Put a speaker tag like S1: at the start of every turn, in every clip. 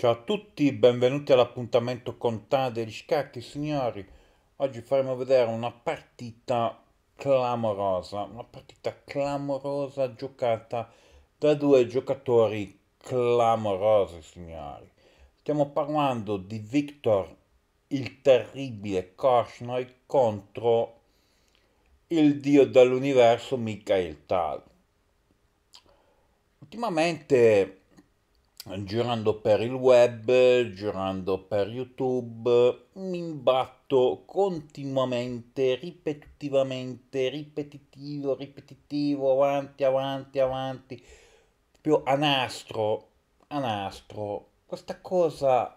S1: Ciao a tutti, benvenuti all'appuntamento con Tana degli Scacchi, signori. Oggi faremo vedere una partita clamorosa, una partita clamorosa giocata da due giocatori clamorosi, signori. Stiamo parlando di Victor il terribile Korchnoi contro il dio dell'universo Mikhail Tal. Ultimamente girando per il web, girando per YouTube, mi imbatto continuamente, ripetitivamente, ripetitivo, ripetitivo, avanti, avanti, avanti, più a nastro, a nastro. Questa cosa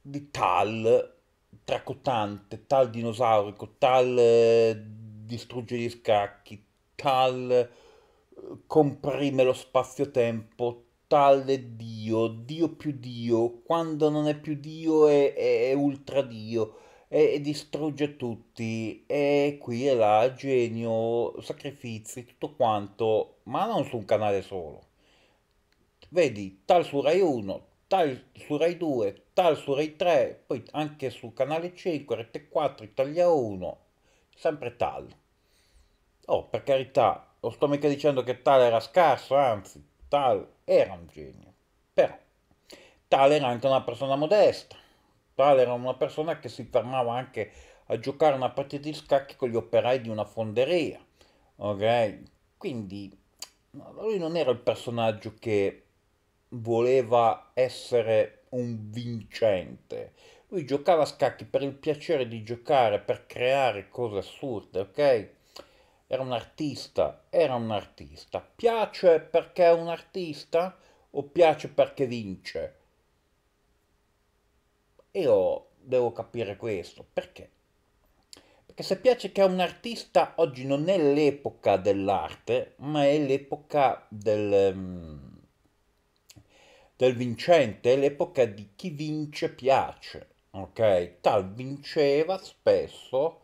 S1: di tal tracotante, tal dinosaurico, tal eh, distrugge gli scacchi, tal eh, comprime lo spazio-tempo, tale Dio, Dio più Dio, quando non è più Dio è, è, è ultra Dio e, distrugge tutti, e qui e là, genio, sacrifizi, tutto quanto, ma non su un canale solo. Vedi, tal su Rai 1, tal su Rai 2, tal su Rai 3, poi anche su Canale 5, Rete 4, Italia 1, sempre tal. Oh, per carità, non sto mica dicendo che tale era scarso, anzi, Tal era un genio, però Tal era anche una persona modesta, Tal era una persona che si fermava anche a giocare una partita di scacchi con gli operai di una fonderia, ok? Quindi lui non era il personaggio che voleva essere un vincente, lui giocava a scacchi per il piacere di giocare, per creare cose assurde, ok? Era un artista, era un artista. Piace perché è un artista o piace perché vince? Io devo capire questo, perché? Perché se piace che è un artista, oggi non è l'epoca dell'arte, ma è l'epoca del, mm, del vincente, è l'epoca di chi vince piace, ok? Tal vinceva spesso,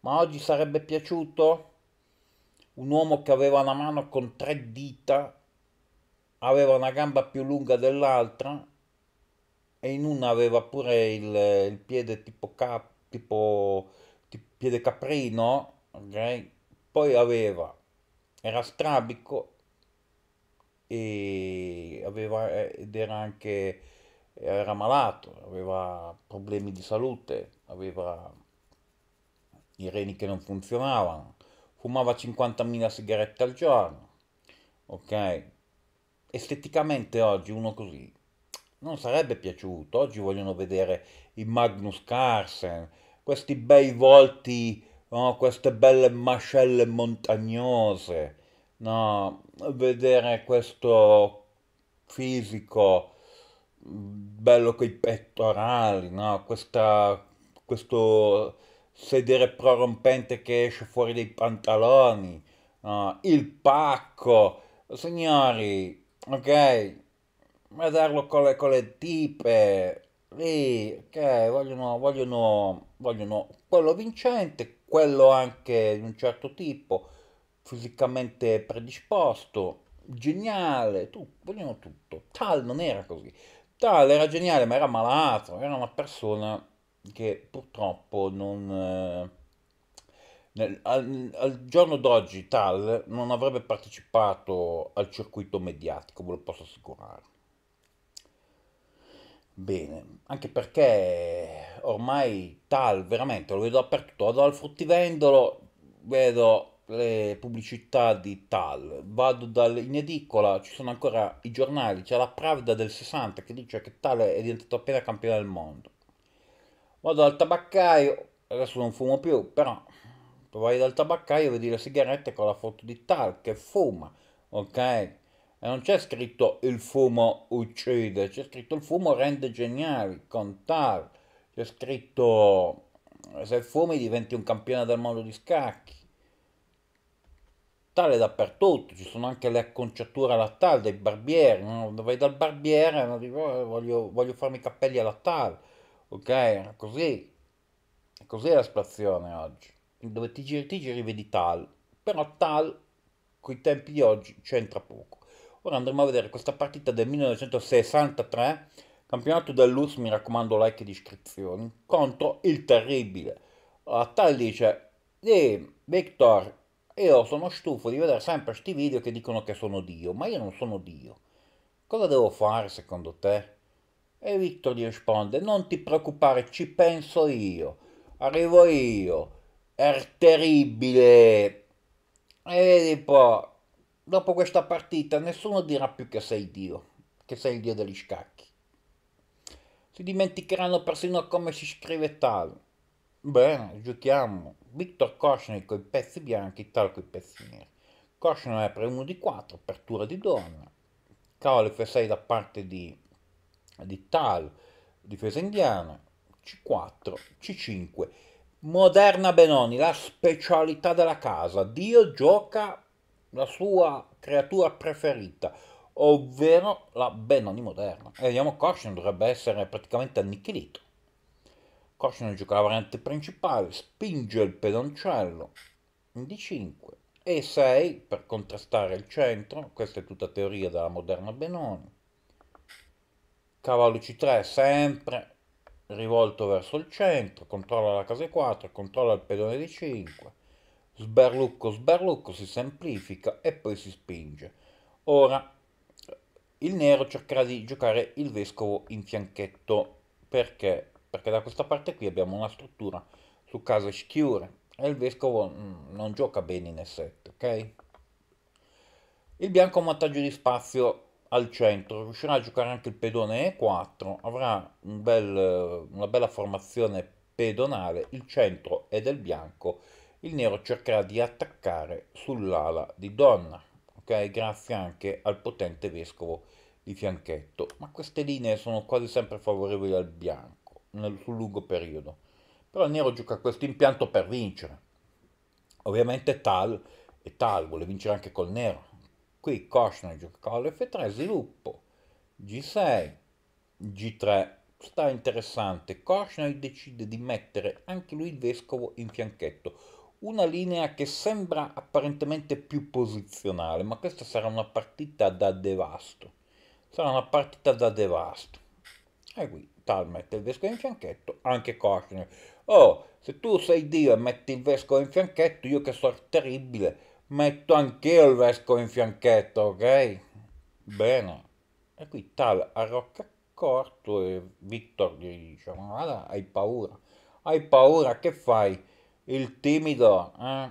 S1: ma oggi sarebbe piaciuto? un uomo che aveva una mano con tre dita, aveva una gamba più lunga dell'altra e in una aveva pure il, il piede tipo, cap, tipo, tipo piede caprino, ok? Poi aveva, era strabico e aveva, ed era anche, era malato, aveva problemi di salute, aveva i reni che non funzionavano fumava 50.000 sigarette al giorno, ok? Esteticamente oggi uno così non sarebbe piaciuto, oggi vogliono vedere i Magnus Carlsen, questi bei volti, no? queste belle mascelle montagnose, no? vedere questo fisico bello coi pettorali, no? Questa, questo sedere prorompente che esce fuori dai pantaloni, no? il pacco, signori, ok, vederlo con le, con le tipe, lì, ok, vogliono, vogliono, vogliono quello vincente, quello anche di un certo tipo, fisicamente predisposto, geniale, tu, vogliono tutto. Tal non era così. Tal era geniale, ma era malato, era una persona che purtroppo non... Eh, nel, al, al, giorno d'oggi Tal non avrebbe partecipato al circuito mediatico, ve lo posso assicurare. Bene, anche perché ormai Tal veramente lo vedo dappertutto, vado al fruttivendolo, vedo le pubblicità di Tal, vado dal, in edicola, ci sono ancora i giornali, c'è la Pravda del 60 che dice che Tal è diventato appena campione del mondo. Vado dal tabaccaio, adesso non fumo più, però tu vai dal tabaccaio vedi le sigarette con la foto di tal che fuma, ok? E non c'è scritto il fumo uccide, c'è scritto il fumo rende geniali con tal, c'è scritto se fumi diventi un campione del mondo di scacchi. Tale dappertutto, ci sono anche le acconciature alla tal dei barbieri, no? vai dal barbiere e dici oh, eh, voglio, voglio farmi i capelli alla tal ok? Era così, è la situazione oggi, dove ti giri, ti giri vedi tal, però tal con i tempi di oggi c'entra poco. Ora andremo a vedere questa partita del 1963, campionato del dell'US, mi raccomando like e iscrizioni, contro il terribile. Allora, Tal dice, ehi, Victor, io sono stufo di vedere sempre questi video che dicono che sono Dio, ma io non sono Dio. Cosa devo fare secondo te? E Vitto gli risponde, non ti preoccupare, ci penso io, arrivo io, è terribile. E vedi un po', dopo questa partita nessuno dirà più che sei Dio, che sei il Dio degli scacchi. Si dimenticheranno persino come si scrive tal. Bene, giochiamo. Victor Koshner con i pezzi bianchi, tal con i pezzi neri. Koshner apre 1 di 4, apertura di donna. Cavolo F6 da parte di di TAL, difesa indiana, C4, C5. Moderna Benoni, la specialità della casa. Dio gioca la sua creatura preferita, ovvero la Benoni moderna. E vediamo Korshin dovrebbe essere praticamente annichilito. Korshin gioca la variante principale, spinge il pedoncello in D5 e 6 per contrastare il centro, questa è tutta teoria della moderna Benoni cavallo c3 sempre rivolto verso il centro, controlla la casa 4 controlla il pedone di 5, sberlucco, sberlucco, si semplifica e poi si spinge. Ora il nero cercherà di giocare il vescovo in fianchetto, perché? Perché da questa parte qui abbiamo una struttura su case schiure e il vescovo mm, non gioca bene in E7, ok? Il bianco ha un vantaggio di spazio al centro, riuscirà a giocare anche il pedone E4, avrà un bel, una bella formazione pedonale, il centro è del bianco, il nero cercherà di attaccare sull'ala di donna, ok? Grazie anche al potente vescovo di fianchetto, ma queste linee sono quasi sempre favorevoli al bianco nel, sul lungo periodo. Però il nero gioca questo impianto per vincere. Ovviamente Tal e Tal vuole vincere anche col nero qui Koshner giocò lf 3 sviluppo G6, G3, sta interessante, Koshner decide di mettere anche lui il vescovo in fianchetto, una linea che sembra apparentemente più posizionale, ma questa sarà una partita da devasto. Sarà una partita da devasto. E qui Tal mette il vescovo in fianchetto, anche Koshner. Oh, se tu sei Dio e metti il vescovo in fianchetto, io che sono terribile, metto anch'io il vescovo in fianchetto, ok? Bene. E qui tal arrocca corto e Victor gli dice, ma guarda, hai paura, hai paura, che fai? Il timido, eh?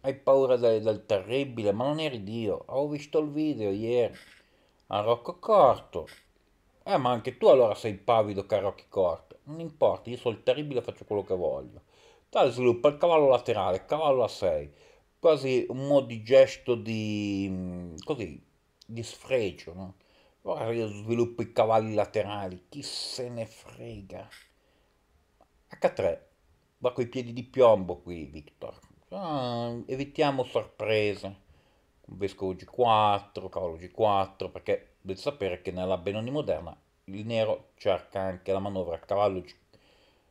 S1: Hai paura del, del terribile, ma non eri Dio, ho visto il video ieri, arrocco corto. Eh, ma anche tu allora sei pavido carocchi corto. Non importa, io sono il terribile, faccio quello che voglio. Tal sviluppa il cavallo laterale, cavallo a 6 quasi un modo di gesto di, mm, così, di sfregio, no? Ora io sviluppo i cavalli laterali, chi se ne frega. H3, va coi piedi di piombo qui, Victor. Ah, evitiamo sorprese. Vescovo G4, cavallo G4, perché dovete sapere che nella Benoni moderna il nero cerca anche la manovra cavallo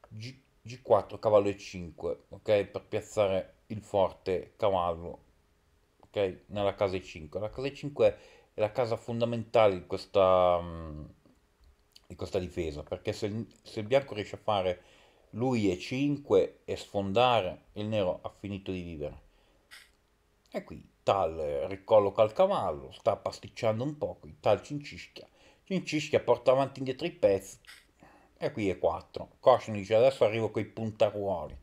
S1: G 4 cavallo E5, ok? Per piazzare il forte cavallo ok? Nella casa 5. La casa 5 è la casa fondamentale di questa, mm, di questa difesa, perché se, se il bianco riesce a fare lui e 5 e sfondare, il nero ha finito di vivere. E qui Tal ricolloca il cavallo, sta pasticciando un po', qui Tal cincischia, cincischia porta avanti e indietro i pezzi, e qui è 4. Cosciano dice adesso arrivo coi puntaruoli,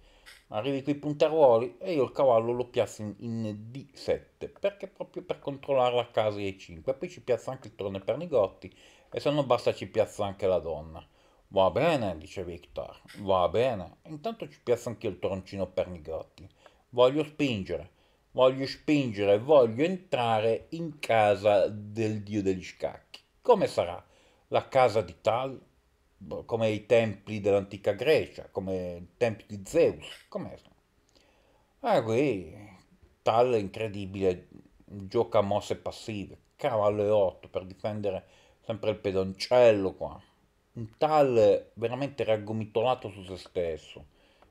S1: arrivi qui punteruoli e io il cavallo lo piazzo in, in D7 perché proprio per controllare la casa E5 poi ci piazza anche il torne Nigotti e se non basta ci piazza anche la donna va bene dice Victor va bene intanto ci piazza anche il troncino toroncino Nigotti voglio spingere voglio spingere voglio entrare in casa del dio degli scacchi come sarà la casa di Tal? Boh, come i templi dell'antica Grecia, come i templi di Zeus, come Ah, qui, tal incredibile, gioca a mosse passive, cavallo e 8 per difendere sempre il pedoncello qua. Un tal veramente raggomitolato su se stesso,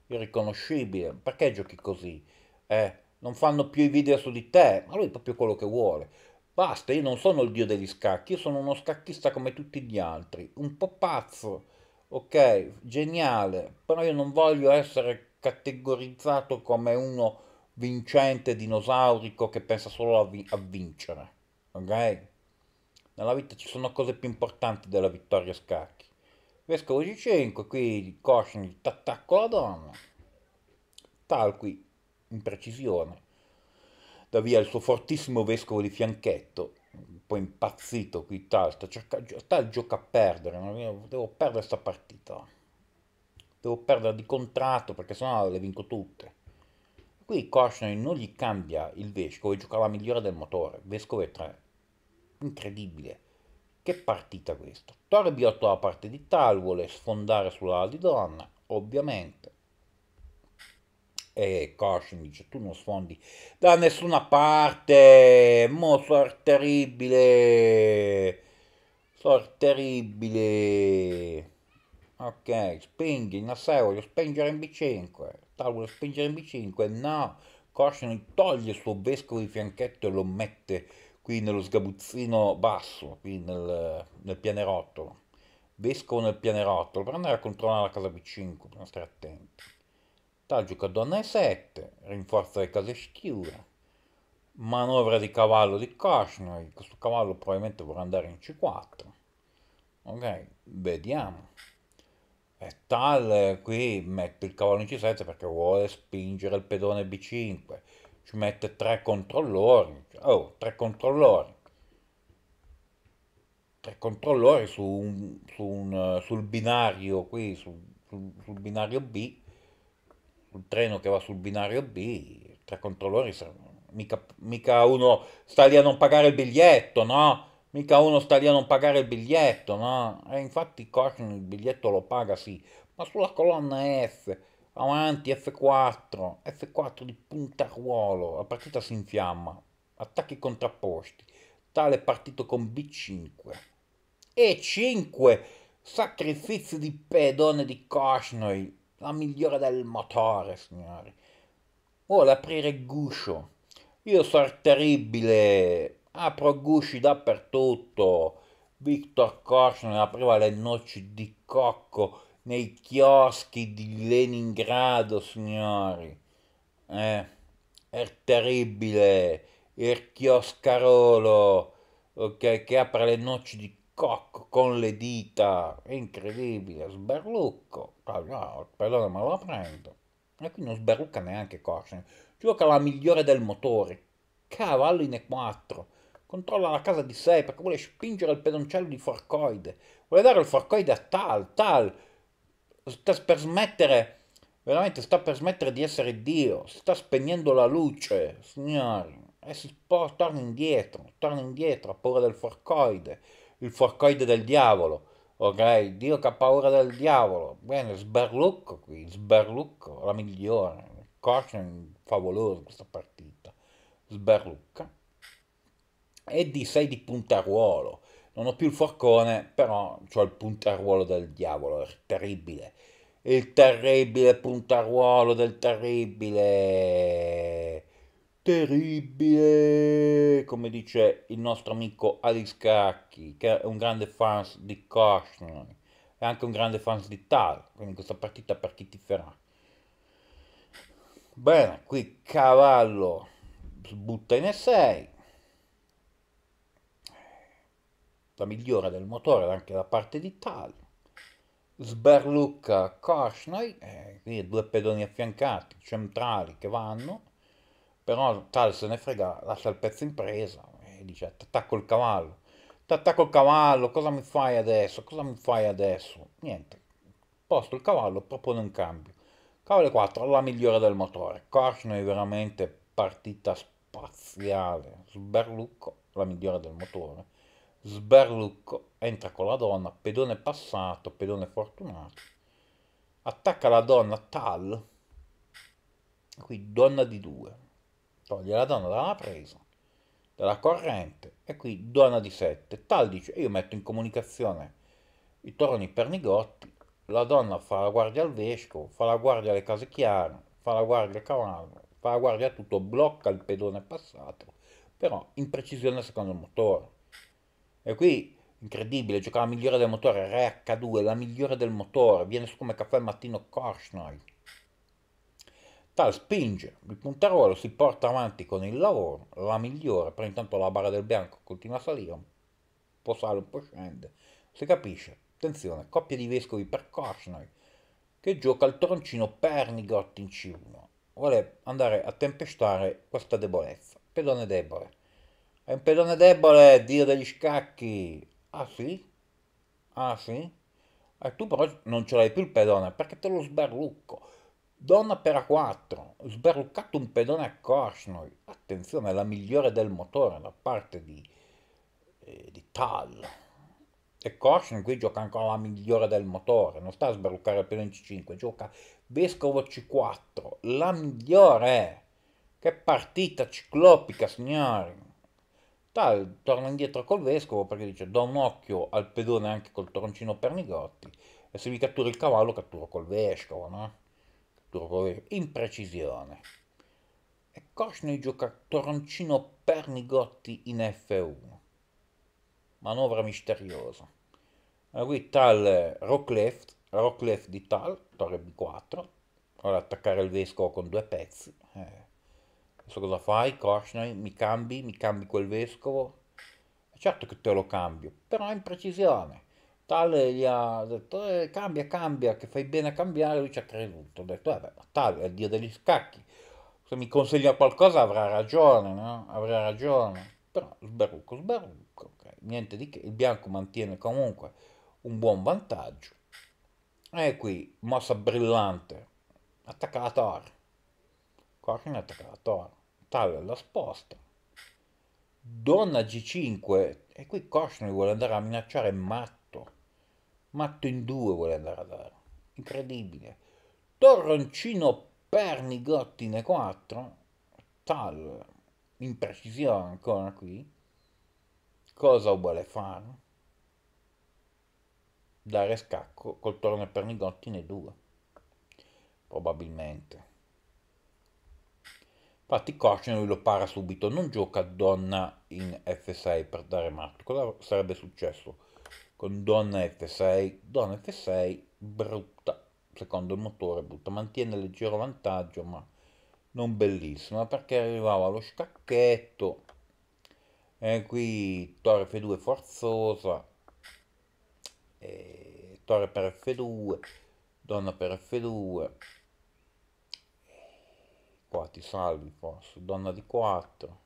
S1: irriconoscibile. Perché giochi così? Eh, non fanno più i video su di te, ma lui è proprio quello che vuole. Basta, io non sono il dio degli scacchi, io sono uno scacchista come tutti gli altri, un po' pazzo, ok, geniale, però io non voglio essere categorizzato come uno vincente dinosaurico che pensa solo a, vi a vincere, ok? Nella vita ci sono cose più importanti della vittoria a scacchi. Vescovo G5, qui Cosciani, t'attacco la donna. Tal qui, in precisione da via il suo fortissimo vescovo di fianchetto, un po' impazzito qui tal, sta, cerca, sta gioca a perdere, devo perdere questa partita, devo perdere di contratto perché sennò le vinco tutte. Qui Koshner non gli cambia il vescovo e gioca la migliore del motore, vescovo e 3. Incredibile. Che partita questa. Torbiotto la parte di Tal vuole sfondare sulla di donna, ovviamente eh, Cosmic, tu non sfondi da nessuna parte, mo sor terribile, sor terribile, ok, spingi in A6, voglio spingere in B5, tavolo spingere in B5, no, Cosmic toglie il suo vescovo di fianchetto e lo mette qui nello sgabuzzino basso, qui nel, nel pianerottolo, vescovo nel pianerottolo, per andare a controllare la casa B5, per stare attenti. Tagica donna E7, rinforza le case schiure. manovra di cavallo di Kashnoi, questo cavallo probabilmente vorrà andare in C4. Ok, vediamo. E tal qui mette il cavallo in C7 perché vuole spingere il pedone B5. Ci mette tre controllori. Oh, tre controllori. Tre controllori su un, su un, sul binario qui, su, su, sul binario B un treno che va sul binario B, tre controllori, mica, mica uno sta lì a non pagare il biglietto, no? Mica uno sta lì a non pagare il biglietto, no? E infatti Corson il biglietto lo paga, sì, ma sulla colonna F, avanti F4, F4 di punta ruolo, la partita si infiamma, attacchi contrapposti, tale partito con B5 e 5 sacrifizi di pedone di Koshnoi, la migliore del motore, signori. Vuole oh, aprire guscio. Io sono terribile, apro gusci dappertutto. Victor Korsner apriva le noci di cocco nei chioschi di Leningrado, signori. Eh, è terribile, il chioscarolo, ok, che apre le noci di cocco con le dita, incredibile, sberlucco, ah, perdona ma lo prendo, e qui non sberlucca neanche Corsa. gioca la migliore del motore, cavallo in E4, controlla la casa di 6 perché vuole spingere il pedoncello di forcoide, vuole dare il forcoide a Tal, Tal sta per smettere, veramente sta per smettere di essere Dio, sta spegnendo la luce, signori, e si può, torna indietro, torna indietro, ha paura del forcoide, il forcoide del diavolo, ok? Dio che ha paura del diavolo, bene, sberlucco qui, sberlucco, la migliore, Caution favoloso questa partita, sberlucca, e di 6 di puntaruolo, non ho più il forcone, però ho il puntaruolo del diavolo, è terribile, il terribile puntaruolo del terribile terribile, come dice il nostro amico Alice Caracchi, che è un grande fan di Caution, e anche un grande fan di Tal, quindi questa partita per chi ti farà. Bene, qui Cavallo sbutta in E6, la migliore del motore anche da parte di Tal, Sberluca Korsnay, eh, qui due pedoni affiancati, centrali che vanno, però Tal cioè, se ne frega, lascia il pezzo in presa e dice attacco il cavallo, attacco il cavallo, cosa mi fai adesso, cosa mi fai adesso? Niente, posto il cavallo, propone un cambio. Cavallo 4, la migliore del motore, Korshno è veramente partita spaziale, sberlucco, la migliore del motore, sberlucco, entra con la donna, pedone passato, pedone fortunato, attacca la donna Tal, qui donna di due, cioè gliela donna dalla presa, dalla corrente, e qui donna di 7. Tal dice, io metto in comunicazione i torni pernigotti, la donna fa la guardia al vescovo, fa la guardia alle case chiare, fa la guardia a cavallo, fa la guardia a tutto, blocca il pedone passato, però in precisione secondo il motore. E qui incredibile, gioca la migliore del motore, Re H2, la migliore del motore, viene su come caffè al mattino Korschnoid. Tal spinge il punteruolo si porta avanti con il lavoro, la migliore, però intanto la barra del bianco continua a salire, un po' sale, un po' scende, si capisce. Attenzione, coppia di vescovi per Koshner che gioca il troncino Pernigot in C1. Vuole andare a tempestare questa debolezza. Pedone debole. È un pedone debole, dio degli scacchi. Ah sì? Ah sì? E eh, tu però non ce l'hai più il pedone perché te lo sberlucco Donna per A4, sbarruccato un pedone a Korsnoy, attenzione, la migliore del motore da parte di, eh, di Tal. E Korsnoy qui gioca ancora la migliore del motore, non sta a sbarruccare il pedone C5, gioca Vescovo C4, la migliore. Che partita ciclopica, signori. Tal torna indietro col Vescovo perché dice do un occhio al pedone anche col toroncino Pernigotti e se mi cattura il cavallo catturo col Vescovo, no? errore, imprecisione. E Koshny gioca Toroncino Pernigotti in F1. Manovra misteriosa. Allora, qui tal rock left, rock left di tal, torre B4. Ora attaccare il vescovo con due pezzi. Eh. Adesso cosa fai? Koshny, mi cambi, mi cambi quel vescovo. Certo che te lo cambio, però in precisione. Tale gli ha detto eh, cambia, cambia, che fai bene a cambiare, lui ci ha creduto, ha detto vabbè, ma Tal è il dio degli scacchi, se mi consiglia qualcosa avrà ragione, no? Avrà ragione, però sbarrucco, sbarrucco, okay. niente di che, il bianco mantiene comunque un buon vantaggio. E qui, mossa brillante, attacca la torre, Corrin attacca la torre, Tale la sposta, donna G5 e qui Koshner vuole andare a minacciare Matt matto in due vuole andare a dare. Incredibile. Torroncino Pernigottine 4, tal imprecisione ancora qui. Cosa vuole fare? Dare scacco col torno Pernigottine 2. Probabilmente. Infatti Caution lui lo para subito, non gioca donna in F6 per dare matto. Cosa sarebbe successo? con Donna F6, Donna F6 brutta, secondo il motore brutta, mantiene leggero vantaggio ma non bellissima perché arrivava lo scacchetto e qui torre F2 forzosa, e torre per F2, donna per F2, qua ti salvi forse, donna di 4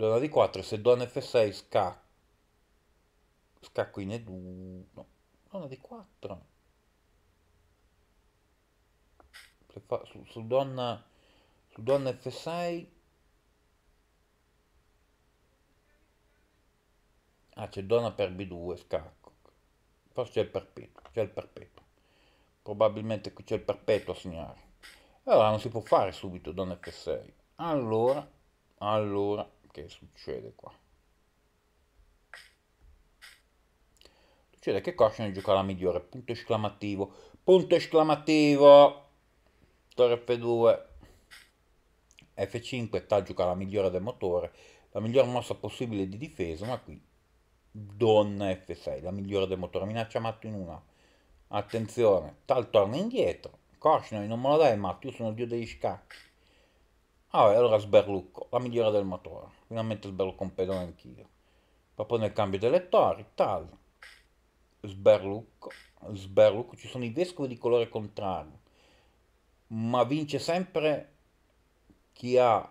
S1: Donna D4, se donna F6 scacco, scacco in E2, no, donna D4. Se fa, su, su, donna, su donna F6... Ah, c'è donna per B2, scacco. Forse c'è il perpetuo, c'è il perpetuo. Probabilmente qui c'è il perpetuo a segnare. Allora non si può fare subito donna F6. Allora, allora che succede qua? Succede che Caution gioca la migliore, punto esclamativo, punto esclamativo, Torre F2, F5 Ta gioca la migliore del motore, la miglior mossa possibile di difesa, ma qui donna F6, la migliore del motore, minaccia matto in una, attenzione, tal torna indietro, Caution non me lo dai matto, io sono il dio degli scacchi, Vabbè, ah, allora sberlucco, la migliore del motore. Finalmente sberlucco un pedone anch'io. Propone nel cambio dei lettori, taglio. Sberlucco, sberlucco, ci sono i vescovi di colore contrario. Ma vince sempre chi ha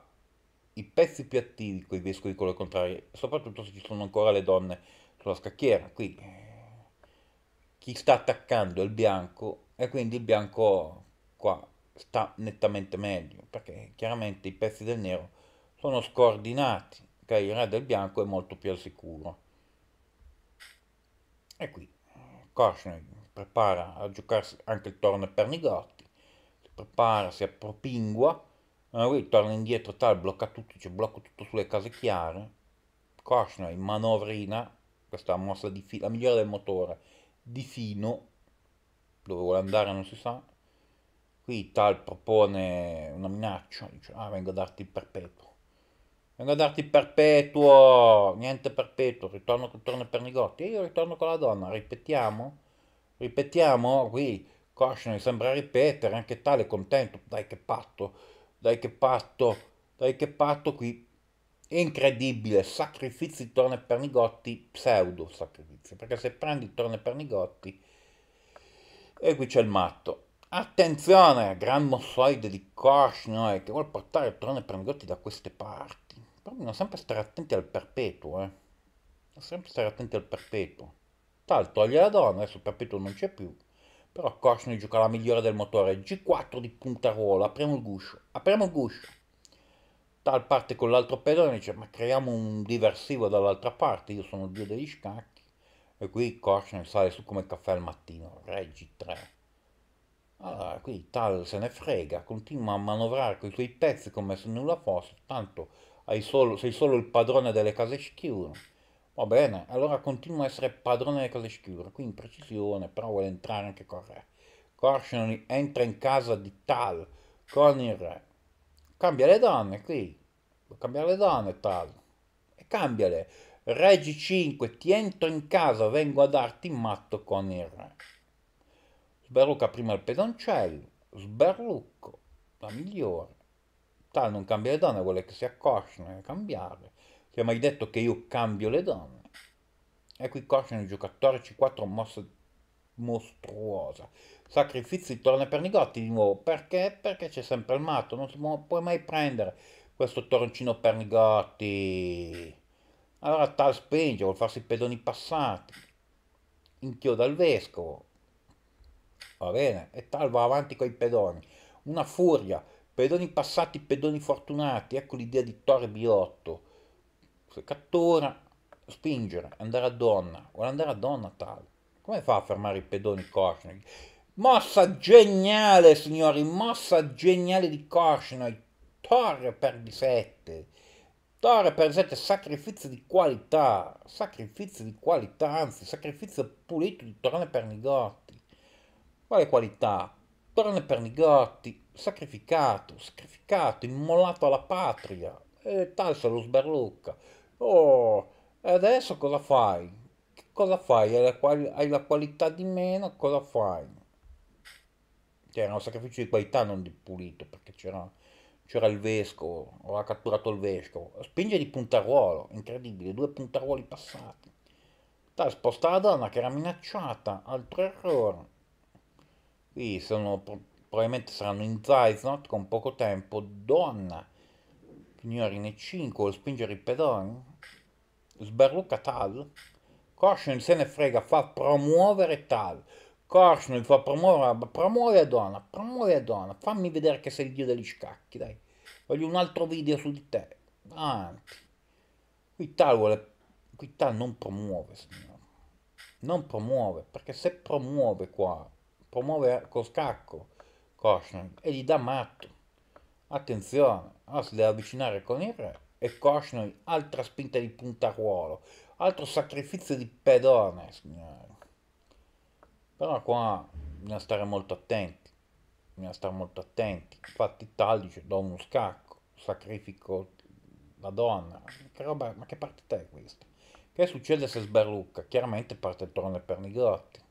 S1: i pezzi più attivi con i vescovi di colore contrario, soprattutto se ci sono ancora le donne sulla scacchiera. Qui chi sta attaccando è il bianco e quindi il bianco qua sta nettamente meglio, perché chiaramente i pezzi del nero sono scordinati, che il re del bianco è molto più al sicuro. E qui eh, Korsner prepara a giocarsi anche il torno per Nigotti, si prepara, si appropingua, ma eh, lui torna indietro, tal, blocca tutto, cioè blocco tutto sulle case chiare, Korsner manovrina, questa mossa di fi- la migliore del motore, di fino, dove vuole andare non si sa, Qui Tal propone una minaccia, dice, ah vengo a darti il perpetuo. Vengo a darti il perpetuo, niente perpetuo, ritorno, ritorno per Nigotti. E io ritorno con la donna, ripetiamo, ripetiamo, qui Coscio mi sembra ripetere, anche Tal è contento, dai che patto, dai che patto, dai che patto qui. incredibile, sacrifici torne per Nigotti, pseudo sacrifici, perché se prendi torne per Nigotti e qui c'è il matto Attenzione, gran mossoide di Korshnoy che vuole portare il trono Prangotti da queste parti. Però bisogna sempre stare attenti al perpetuo, eh. Bisogna sempre stare attenti al perpetuo. Tal toglie la donna, adesso il perpetuo non c'è più. Però Korshnoy gioca la migliore del motore. G4 di puntaruolo, apriamo il guscio, apriamo il guscio. Tal parte con l'altro pedone dice, ma creiamo un diversivo dall'altra parte, io sono il dio degli scacchi. E qui Korshnoy sale su come caffè al mattino, Re G3. Allora, qui Tal se ne frega, continua a manovrare con i suoi pezzi come se nulla fosse, tanto solo, sei solo il padrone delle case schiure. Va bene, allora continua a essere padrone delle case schiure, qui in precisione, però vuole entrare anche con il re. Corshon entra in casa di Tal con il re. Cambia le donne qui, cambia le donne Tal, e cambiale. Regi 5, ti entro in casa, vengo a darti matto con il re sberluca prima il pedoncello, sberlucco, la migliore. Tal non cambia le donne, quelle che si accosciano a cambiare. Si è mai detto che io cambio le donne. E qui Cosciano giù 14-4 mossa mostruosa. Sacrifizi torna per Nigotti di nuovo. Perché? Perché c'è sempre il matto, non si può mai prendere questo torroncino per Nigotti. Allora tal spinge, vuol farsi i pedoni passati. Inchioda il vescovo, va bene? E tal va avanti con i pedoni. Una furia, pedoni passati, pedoni fortunati, ecco l'idea di Torre Biotto. Se cattona, spingere, andare a donna, vuole andare a donna tal. Come fa a fermare i pedoni Korshner? Mossa geniale, signori, mossa geniale di Korshner. Torre per di 7. Torre per 7, sacrificio di qualità, sacrificio di qualità, anzi, sacrificio pulito di Torre per negozio. Quale qualità? Torna Nigotti, sacrificato, sacrificato, immolato alla patria. E tal se lo sberlucca. Oh, adesso cosa fai? Che cosa fai? Hai la, quali hai la qualità di meno, cosa fai? Cioè, era un sacrificio di qualità, non di pulito, perché c'era c'era il vescovo, aveva catturato il vescovo, spinge di puntaruolo, incredibile, due puntaruoli passati. Tal sposta la donna che era minacciata, altro errore. Qui sono, probabilmente saranno in Zeisnot con poco tempo. Donna, signori, in E5, spingere il pedone. Sberluca Tal. Korshner se ne frega, fa promuovere Tal. Korshner fa promuovere, promuove la donna, promuove a donna. Fammi vedere che sei il dio degli scacchi, dai. Voglio un altro video su di te. Avanti. Qui Tal vuole... Qui Tal non promuove, signore. Non promuove, perché se promuove qua promuove col scacco Koshner e gli dà matto. Attenzione, allora si deve avvicinare con il re e Koshner, altra spinta di puntaruolo, altro sacrificio di pedone, signore. Però qua bisogna stare molto attenti, bisogna stare molto attenti. Infatti Tal dice, do uno scacco, sacrifico la donna. Che roba, ma che partita è questa? Che succede se sberlucca? Chiaramente parte il torneo per Nigotti.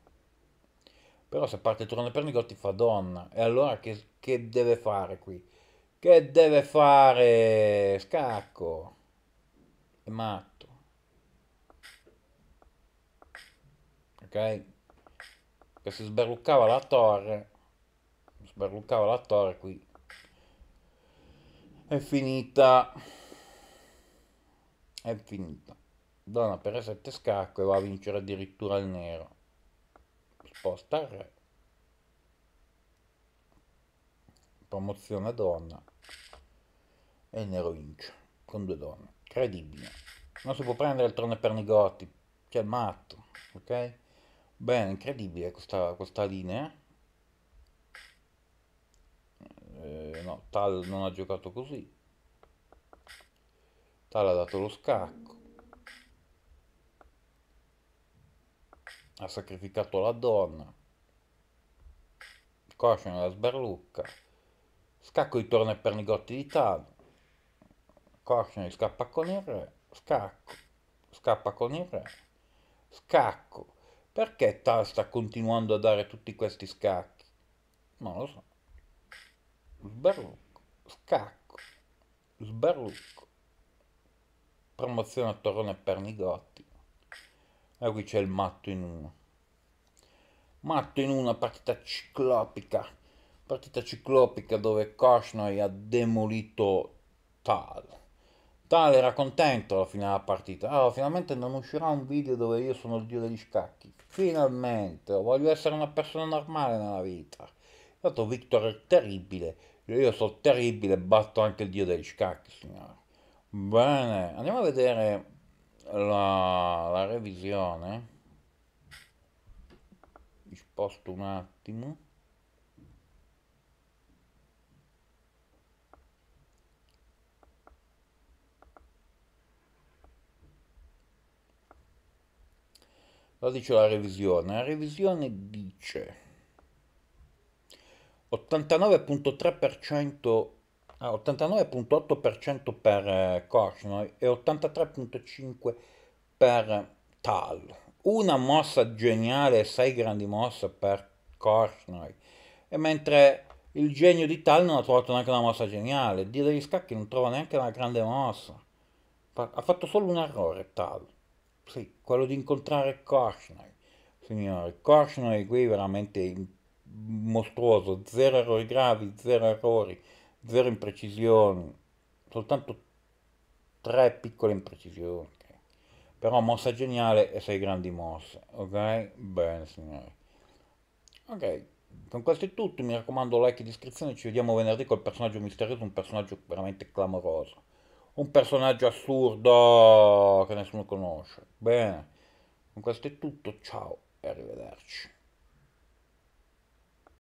S1: Però se parte il turno per Nigol ti fa donna. E allora che, che deve fare qui? Che deve fare? Scacco. È matto. Ok? Che si sberluccava la torre. Sberluccava la torre qui. È finita. È finita. Donna per 7 scacco e va a vincere addirittura il nero risposta re promozione donna e nero vince con due donne credibile non si può prendere il trono per Nigotti c'è il matto ok bene incredibile questa, questa linea eh, no Tal non ha giocato così Tal ha dato lo scacco ha sacrificato la donna, Coscia nella sberlucca, Scacco ritorna per Pernigotti di Tano, Coscia scappa con il re, Scacco, scappa con il re, Scacco. Perché Tal sta continuando a dare tutti questi scacchi? Non lo so. Sberlucco, scacco, sberlucco. Promozione a torrone e Pernigotti. E ah, qui c'è il matto in uno. Matto in una partita ciclopica. Partita ciclopica dove Koshnoi ha demolito Tal. Tal era contento alla fine della partita. Ah, finalmente non uscirà un video dove io sono il dio degli scacchi. Finalmente, voglio essere una persona normale nella vita. Tanto Victor è terribile. Io sono terribile, batto anche il dio degli scacchi, signore. Bene, andiamo a vedere la, la revisione mi sposto un attimo Cosa dice la revisione? La revisione dice 89.3% 89.8% ah, per eh, Korshnoy e 83.5% per eh, Tal. Una mossa geniale e sei grandi mosse per Korshnoy. E mentre il genio di Tal non ha trovato neanche una mossa geniale, Dio degli scacchi non trova neanche una grande mossa. Ha fatto solo un errore Tal. Sì, quello di incontrare Korshnoy. Signore, Korshnoy qui veramente mostruoso, zero errori gravi, zero errori zero imprecisioni, soltanto tre piccole imprecisioni. Okay? Però mossa geniale e sei grandi mosse, ok? Bene signori. Ok, con questo è tutto, mi raccomando like e iscrizione, ci vediamo venerdì col personaggio misterioso, un personaggio veramente clamoroso. Un personaggio assurdo che nessuno conosce. Bene, con questo è tutto, ciao e arrivederci.